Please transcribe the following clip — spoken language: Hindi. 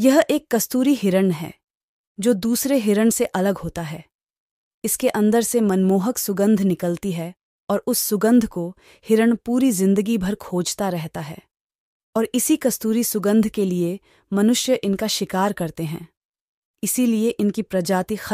यह एक कस्तूरी हिरण है जो दूसरे हिरण से अलग होता है इसके अंदर से मनमोहक सुगंध निकलती है और उस सुगंध को हिरण पूरी जिंदगी भर खोजता रहता है और इसी कस्तूरी सुगंध के लिए मनुष्य इनका शिकार करते हैं इसीलिए इनकी प्रजाति